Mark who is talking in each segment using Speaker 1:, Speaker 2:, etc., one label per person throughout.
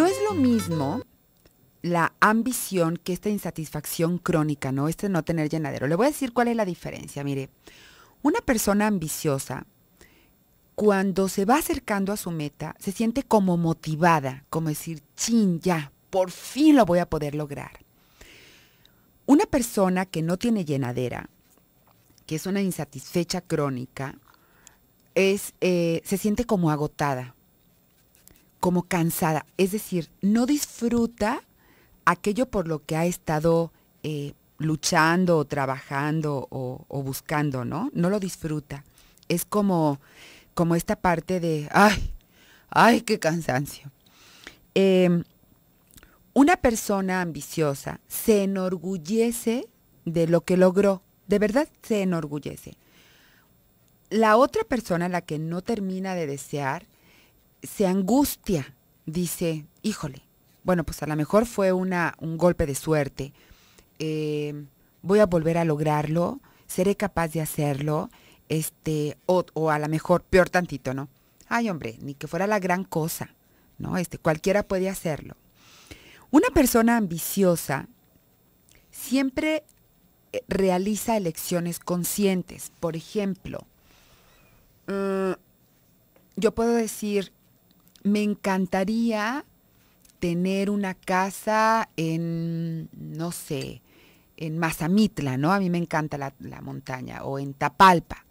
Speaker 1: No es lo mismo la ambición que esta insatisfacción crónica, ¿no? Este no tener llenadero. Le voy a decir cuál es la diferencia. Mire, una persona ambiciosa, cuando se va acercando a su meta, se siente como motivada, como decir, chin, ya, por fin lo voy a poder lograr. Una persona que no tiene llenadera, que es una insatisfecha crónica, es, eh, se siente como agotada, como cansada, es decir, no disfruta aquello por lo que ha estado eh, luchando o trabajando o, buscando, ¿no? No lo disfruta. Es como, como esta parte de, ay, ay, qué cansancio. Em, una persona ambiciosa se enorgullece de lo que logró, de verdad se enorgullece. La otra persona, la que no termina de desear, se angustia, dice, híjole, bueno, pues a lo mejor fue una, un golpe de suerte, eh, voy a volver a lograrlo, seré capaz de hacerlo, este, o, a lo mejor, peor tantito, ¿no? Ay, hombre, ni que fuera la gran cosa, ¿no? Este, cualquiera puede hacerlo. Una persona ambiciosa siempre eh, realiza elecciones conscientes. Por ejemplo, mm, yo puedo decir, me encantaría tener una casa en, no sé, en Mazamitla, ¿no? A mí me encanta la, montaña, o en Tapalpa.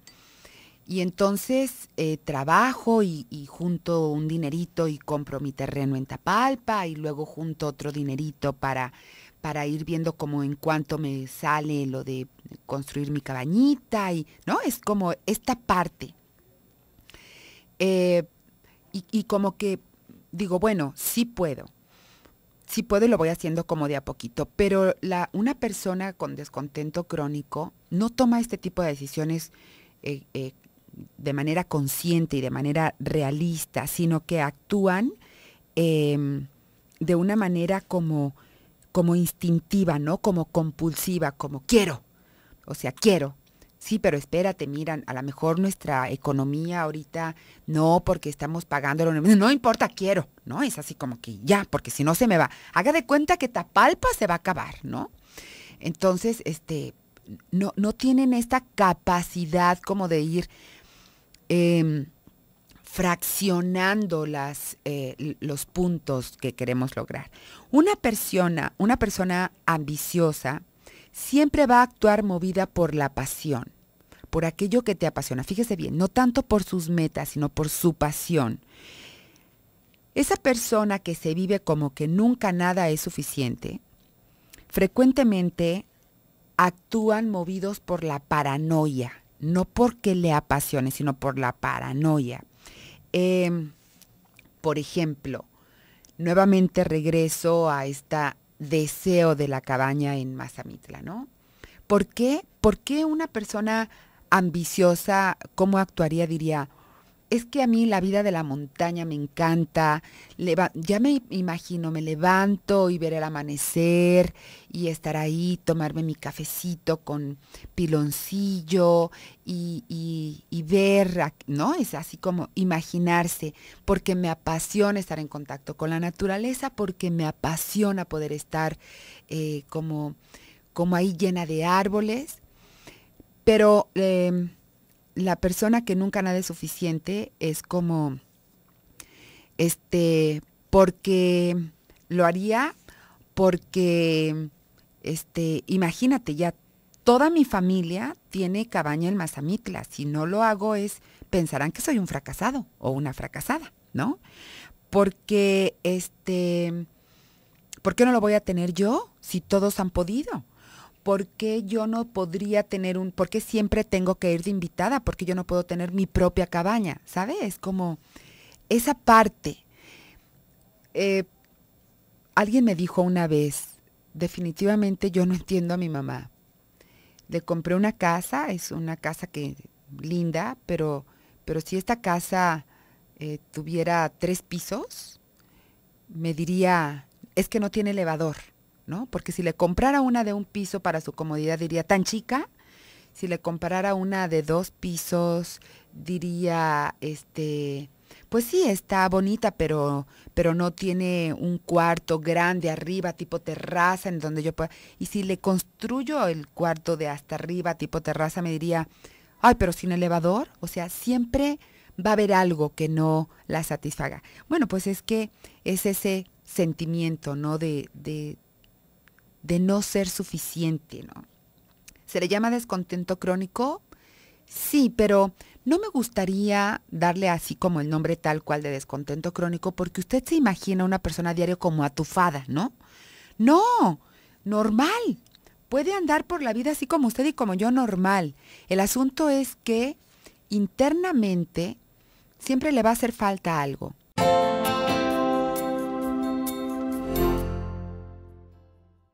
Speaker 1: Y entonces eh, trabajo y, junto un dinerito y compro mi terreno en Tapalpa y luego junto otro dinerito para, para ir viendo como en cuánto me sale lo de construir mi cabañita y, ¿no? Es como esta parte. Eh, y, como que digo, bueno, sí puedo. Sí puedo y lo voy haciendo como de a poquito, pero la, una persona con descontento crónico no toma este tipo de decisiones eh, eh, de manera consciente y de manera realista, sino que actúan em, de una manera como, como instintiva, ¿no? Como compulsiva, como quiero. O sea, quiero, Sí, pero espérate, miran, a lo mejor nuestra economía ahorita no, porque estamos pagando lo No importa, quiero, ¿no? Es así como que ya, porque si no se me va. Haga de cuenta que Tapalpa se va a acabar, ¿no? Entonces, este, no, tienen esta capacidad como de ir em, fraccionando las, eh, los puntos que queremos lograr. Una persona, una persona ambiciosa, siempre va a actuar movida por la pasión, por aquello que te apasiona. Fíjese bien, no tanto por sus metas, sino por su pasión. Esa persona que se vive como que nunca nada es suficiente, frecuentemente actúan movidos por la paranoia, no porque le apasione, sino por la paranoia. Em, por ejemplo, nuevamente regreso a esta deseo de la cabaña en Mazamitla, ¿no? ¿Por qué? ¿Por qué una persona ambiciosa, cómo actuaría? Diría, es que a mí la vida de la montaña me encanta. ya me imagino, me levanto y ver el amanecer y estar ahí, tomarme mi cafecito con piloncillo y, ver, ¿no? Es así como imaginarse, porque me apasiona estar en contacto con la naturaleza, porque me apasiona poder estar eh, como, como ahí llena de árboles. Pero... Em, la persona que nunca nada es suficiente es como, este, porque lo haría, porque, este, imagínate, ya toda mi familia tiene cabaña en Mazamitla. Si no lo hago es, pensarán que soy un fracasado o una fracasada, ¿no? Porque, este, ¿por qué no lo voy a tener yo si todos han podido? ¿por qué yo no podría tener un, por qué siempre tengo que ir de invitada? ¿Por qué yo no puedo tener mi propia cabaña? ¿Sabes? Es Como esa parte. Eh, alguien me dijo una vez, definitivamente yo no entiendo a mi mamá. Le compré una casa, es una casa que linda, pero, pero si esta casa eh, tuviera tres pisos, me diría, es que no tiene elevador. ¿no? Porque si le comprara una de un piso para su comodidad, diría, tan chica, si le comprara una de dos pisos, diría, este, pues sí, está bonita, pero, pero no tiene un cuarto grande arriba, tipo terraza, en donde yo pueda. Y si le construyo el cuarto de hasta arriba, tipo terraza, me diría, ay, pero sin elevador, o sea, siempre va a haber algo que no la satisfaga. Bueno, pues es que es ese sentimiento, ¿no? De, de de no ser suficiente, ¿no? ¿Se le llama descontento crónico? Sí, pero no me gustaría darle así como el nombre tal cual de descontento crónico porque usted se imagina a una persona diario como atufada, ¿no? No, normal. Puede andar por la vida así como usted y como yo normal. El asunto es que internamente siempre le va a hacer falta algo.